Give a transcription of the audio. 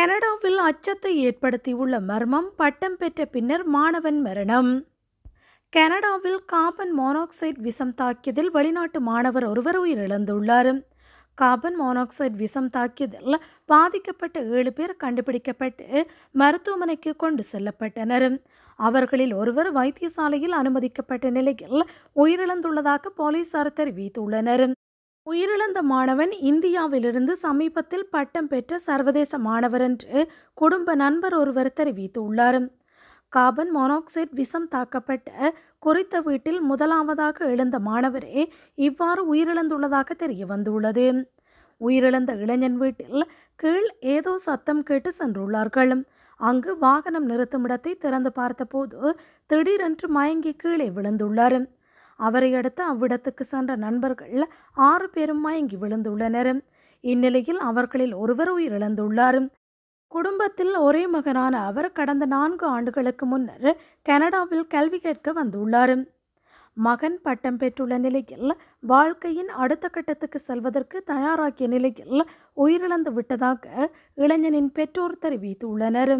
கனடாவில் அச்சத்தை ஏற்படுத்தியுள்ள மர்மம் பட்டம் பெற்ற பின்னர் மாணவன் மரணம் கனடாவில் கார்பன் மோனாக்சைடு விஷம் தாக்கியதில் வெளிநாட்டு மாணவர் ஒருவர் உயிரிழந்துள்ளார் கார்பன் மோனாக்சைடு விஷம் தாக்கியதில் பாதிக்கப்பட்ட ஏழு பேர் கண்டுபிடிக்கப்பட்டு மருத்துவமனைக்கு கொண்டு செல்லப்பட்டனர் அவர்களில் ஒருவர் வைத்தியசாலையில் அனுமதிக்கப்பட்ட நிலையில் உயிரிழந்துள்ளதாக போலீசார் தெரிவித்துள்ளனர் உயிரிழந்த மாணவன் இந்தியாவிலிருந்து சமீபத்தில் பட்டம் பெற்ற சர்வதேச மாணவர் என்று குடும்ப நண்பர் ஒருவர் தெரிவித்துள்ளார் கார்பன் மொனாக்சைடு விஷம் தாக்கப்பட்ட குறித்த வீட்டில் முதலாவதாக எழுந்த மாணவரே இவ்வாறு உயிரிழந்துள்ளதாக தெரிய வந்துள்ளது உயிரிழந்த இளைஞன் வீட்டில் கீழ் ஏதோ சத்தம் கேட்டு சென்றுள்ளார்கள் அங்கு வாகனம் நிறுத்தும் இடத்தை திறந்து பார்த்தபோது திடீரென்று மயங்கி கீழே விழுந்துள்ளார் அவரை அடுத்து அவ்விடத்துக்கு சென்ற நண்பர்கள் ஆறு பேரும் மயங்கி விழுந்துள்ளனர் இந்நிலையில் அவர்களில் ஒருவர் உயிரிழந்துள்ளார் குடும்பத்தில் ஒரே மகனான அவர் கடந்த நான்கு ஆண்டுகளுக்கு முன்னர் கனடாவில் கல்வி கேட்க வந்துள்ளார் மகன் பட்டம் பெற்றுள்ள நிலையில் வாழ்க்கையின் அடுத்த கட்டத்துக்கு செல்வதற்கு தயாராகிய நிலையில் உயிரிழந்து விட்டதாக இளைஞனின் பெற்றோர் தெரிவித்துள்ளனர்